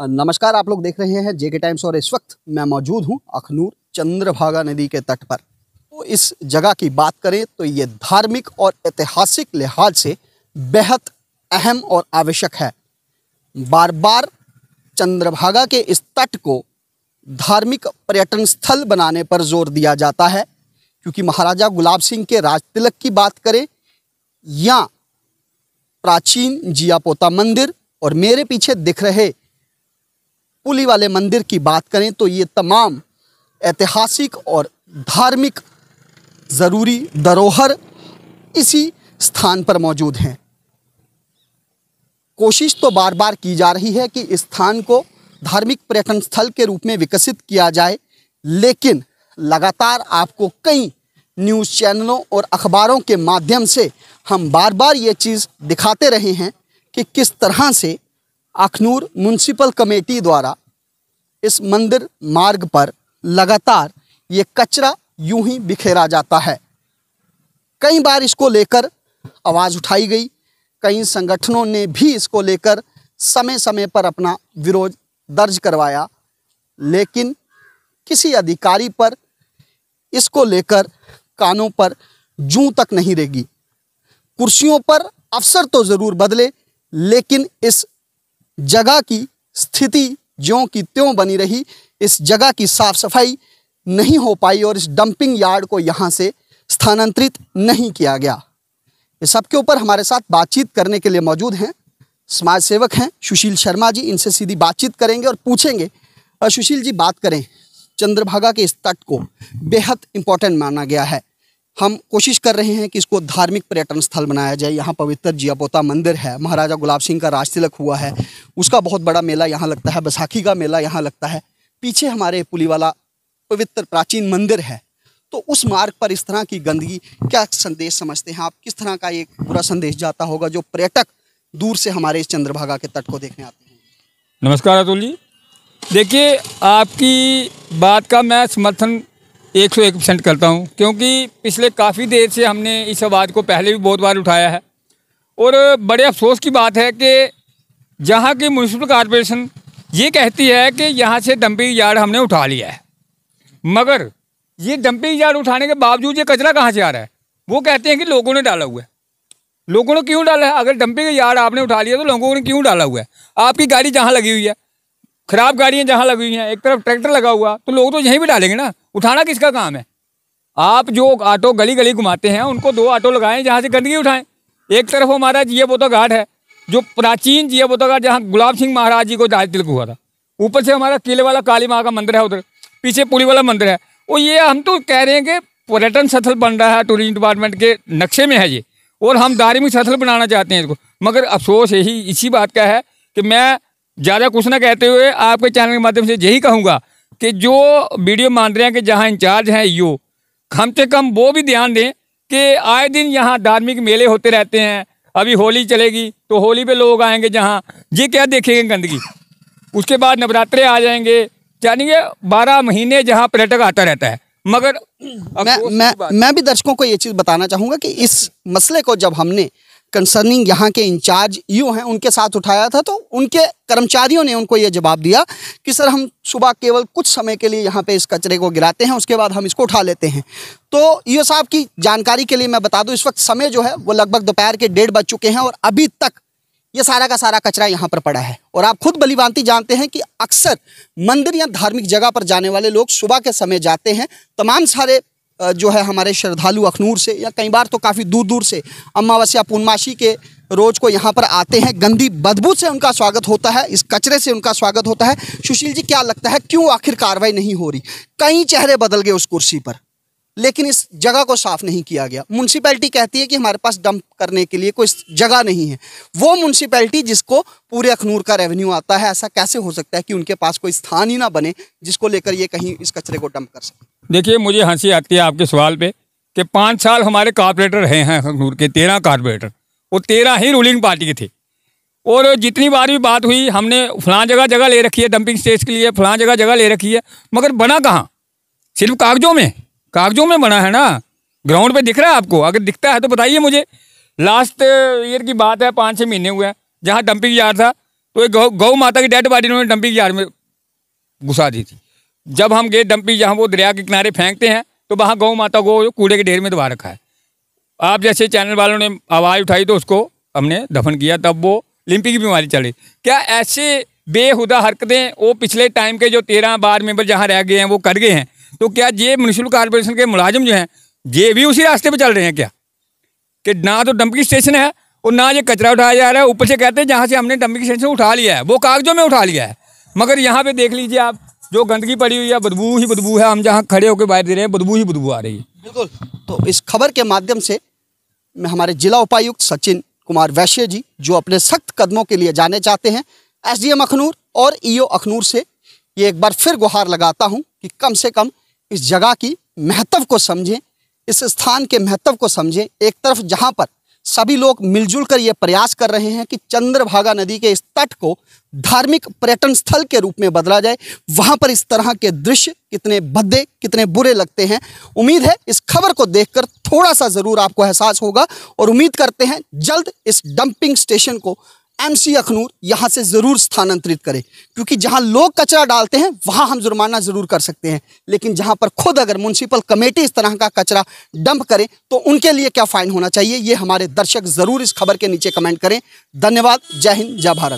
नमस्कार आप लोग देख रहे हैं जेके टाइम्स और इस वक्त मैं मौजूद हूं अखनूर चंद्रभागा नदी के तट पर तो इस जगह की बात करें तो ये धार्मिक और ऐतिहासिक लिहाज से बेहद अहम और आवश्यक है बार बार चंद्रभागा के इस तट को धार्मिक पर्यटन स्थल बनाने पर जोर दिया जाता है क्योंकि महाराजा गुलाब सिंह के राज तिलक की बात करें या प्राचीन जिया पोता मंदिर और मेरे पीछे दिख रहे पुली वाले मंदिर की बात करें तो ये तमाम ऐतिहासिक और धार्मिक ज़रूरी धरोहर इसी स्थान पर मौजूद हैं कोशिश तो बार बार की जा रही है कि इस स्थान को धार्मिक पर्यटन स्थल के रूप में विकसित किया जाए लेकिन लगातार आपको कई न्यूज़ चैनलों और अखबारों के माध्यम से हम बार बार ये चीज़ दिखाते रहे हैं कि किस तरह से अखनूर म्यूनसिपल कमेटी द्वारा इस मंदिर मार्ग पर लगातार ये कचरा यूं ही बिखेरा जाता है कई बार इसको लेकर आवाज़ उठाई गई कई संगठनों ने भी इसको लेकर समय समय पर अपना विरोध दर्ज करवाया लेकिन किसी अधिकारी पर इसको लेकर कानों पर जूं तक नहीं रहेगी कुर्सियों पर अफसर तो ज़रूर बदले लेकिन इस जगह की स्थिति ज्यों की त्यों बनी रही इस जगह की साफ सफाई नहीं हो पाई और इस डंपिंग यार्ड को यहाँ से स्थानांतरित नहीं किया गया इस सबके ऊपर हमारे साथ बातचीत करने के लिए मौजूद हैं समाज सेवक हैं सुशील शर्मा जी इनसे सीधी बातचीत करेंगे और पूछेंगे सुशील जी बात करें चंद्रभागा के इस तट को बेहद इम्पोर्टेंट माना गया है हम कोशिश कर रहे हैं कि इसको धार्मिक पर्यटन स्थल बनाया जाए यहाँ पवित्र जियापोता मंदिर है महाराजा गुलाब सिंह का राज तिलक हुआ है उसका बहुत बड़ा मेला यहाँ लगता है बैसाखी का मेला यहाँ लगता है पीछे हमारे पुलीवाला पवित्र प्राचीन मंदिर है तो उस मार्ग पर इस तरह की गंदगी क्या संदेश समझते हैं आप किस तरह का एक बुरा संदेश जाता होगा जो पर्यटक दूर से हमारे इस चंद्रभागा के तट को देखने आते हैं नमस्कार अतुल जी देखिए आपकी बात का मैं समर्थन एक सौ एक परसेंट करता हूँ क्योंकि पिछले काफ़ी देर से हमने इस आवाज़ को पहले भी बहुत बार उठाया है और बड़े अफसोस की बात है कि जहाँ की म्यूनसिपल कॉरपोरेशन ये कहती है कि यहाँ से डंपिंग यार्ड हमने उठा लिया है मगर ये डंपिंग यार्ड उठाने के बावजूद ये कचरा कहाँ से आ रहा है वो कहते हैं कि लोगों ने डाला हुआ है लोगों ने क्यों डाला है अगर डंपिंग यार्ड आपने उठा लिया तो लोगों ने क्यों डाला हुआ है आपकी गाड़ी जहाँ लगी हुई है ख़राब गाड़ियाँ जहाँ लगी हुई हैं एक तरफ ट्रैक्टर लगा हुआ तो लोग तो यहीं भी डालेंगे ना उठाना किसका काम है आप जो ऑटो गली गली घुमाते हैं उनको दो ऑटो लगाएं जहाँ से गंदगी उठाएं एक तरफ हमारा जिया बोता घाट है जो प्राचीन जिया बोता घाट जहाँ गुलाब सिंह महाराज जी को दाल तिलक हुआ था ऊपर से हमारा किले वाला काली माँ का मंदिर है उधर पीछे पुली वाला मंदिर है और ये हम तो कह रहे हैं कि पर्यटन स्थल बन रहा है टूरिज्म डिपार्टमेंट के नक्शे में है ये और हम धार्मिक स्थल बनाना चाहते हैं इसको मगर अफसोस यही इसी बात का है कि मैं ज़्यादा कुछ ना कहते हुए आपके चैनल के माध्यम से यही कहूँगा कि जो वीडियो हैं कि जहाँ इंचार्ज हैं यू कम से कम वो भी ध्यान दें कि आए दिन यहाँ धार्मिक मेले होते रहते हैं अभी होली चलेगी तो होली पे लोग आएंगे जहाँ ये क्या देखेंगे गंदगी उसके बाद नवरात्रे आ जाएंगे जानिए बारह महीने जहाँ पर्यटक आता रहता है मगर मैं मैं मैं भी दर्शकों को ये चीज़ बताना चाहूँगा कि इस मसले को जब हमने कंसर्निंग यहाँ के इंचार्ज यू हैं उनके साथ उठाया था तो उनके कर्मचारियों ने उनको ये जवाब दिया कि सर हम सुबह केवल कुछ समय के लिए यहाँ पे इस कचरे को गिराते हैं उसके बाद हम इसको उठा लेते हैं तो ये साहब की जानकारी के लिए मैं बता दूँ इस वक्त समय जो है वो लगभग दोपहर के डेढ़ बज चुके हैं और अभी तक ये सारा का सारा कचरा यहाँ पर पड़ा है और आप खुद बलिवानती जानते हैं कि अक्सर मंदिर या धार्मिक जगह पर जाने वाले लोग सुबह के समय जाते हैं तमाम सारे जो है हमारे श्रद्धालु अखनूर से या कई बार तो काफ़ी दूर दूर से अमावस्या पूर्णमासी के रोज़ को यहाँ पर आते हैं गंदी बदबू से उनका स्वागत होता है इस कचरे से उनका स्वागत होता है सुशील जी क्या लगता है क्यों आखिर कार्रवाई नहीं हो रही कई चेहरे बदल गए उस कुर्सी पर लेकिन इस जगह को साफ नहीं किया गया म्यूनसिपैलिटी कहती है कि हमारे पास डंप करने के लिए कोई जगह नहीं है वो म्यूनसिपैलिटी जिसको पूरे अखनूर का रेवेन्यू आता है ऐसा कैसे हो सकता है कि उनके पास कोई स्थान ही ना बने जिसको लेकर ये कहीं इस कचरे को डंप कर सके देखिए मुझे हंसी आती है आपके सवाल पे कि पाँच साल हमारे कारपोरेटर रहे हैं अखनूर के तेरह कारपोरेटर वो तेरह ही रूलिंग पार्टी के थे और जितनी बार भी बात हुई हमने फलां जगह जगह ले रखी है डंपिंग स्टेज के लिए फलां जगह जगह ले रखी है मगर बना कहाँ सिर्फ कागजों में कागजों में बना है ना ग्राउंड पे दिख रहा है आपको अगर दिखता है तो बताइए मुझे लास्ट ईयर की बात है पाँच छः महीने हुए हैं जहाँ डंपिंग यार्ड था तो एक गौ गौ माता की डेड बॉडी उन्होंने डंपिंग यार्ड में घुसा दी थी जब हम गए डंपिंग जहाँ वो दरिया के किनारे फेंकते हैं तो वहाँ गौ माता को कूड़े के ढेर में दबा रखा है आप जैसे चैनल वालों ने आवाज़ उठाई तो उसको हमने दफन किया तब वो लिंपी की बीमारी चली क्या ऐसे बेहुदा हरकतें वो पिछले टाइम के जो तेरह बार मेंबर जहाँ रह गए हैं वो कर गए हैं तो क्या ये म्यूनसिपल कॉरपोरेशन के मुलाजिम जो हैं ये भी उसी रास्ते पर चल रहे हैं क्या कि ना तो डंपिंग स्टेशन है और ना ये कचरा उठाया जा रहा है ऊपर से कहते हैं जहाँ से हमने डंपिंग स्टेशन उठा लिया है वो कागजों में उठा लिया है मगर यहाँ पर देख लीजिए आप जो गंदगी पड़ी हुई है बदबू ही बदबू है हम जहाँ खड़े होकर बाहर दे रहे हैं बदबू ही बदबू आ रही है बिल्कुल तो इस खबर के माध्यम से मैं हमारे जिला उपायुक्त सचिन कुमार वैश्य जी जो अपने सख्त कदमों के लिए जाने चाहते हैं एसडीएम अखनूर और ईओ अखनूर से ये एक बार फिर गुहार लगाता हूँ कि कम से कम इस जगह की महत्व को समझें इस स्थान के महत्व को समझें एक तरफ जहाँ पर सभी लोग मिलजुल कर ये प्रयास कर रहे हैं कि चंद्रभागा नदी के इस तट को धार्मिक पर्यटन स्थल के रूप में बदला जाए वहाँ पर इस तरह के दृश्य कितने भद्दे कितने बुरे लगते हैं उम्मीद है इस खबर को देखकर थोड़ा सा ज़रूर आपको एहसास होगा और उम्मीद करते हैं जल्द इस डंपिंग स्टेशन को एमसी अखनूर यहाँ से ज़रूर स्थानांतरित करें क्योंकि जहाँ लोग कचरा डालते हैं वहाँ हम जुर्माना ज़रूर कर सकते हैं लेकिन जहाँ पर खुद अगर म्यूनसिपल कमेटी इस तरह का कचरा डंप करें तो उनके लिए क्या फ़ाइन होना चाहिए ये हमारे दर्शक ज़रूर इस खबर के नीचे कमेंट करें धन्यवाद जय हिंद जय भारत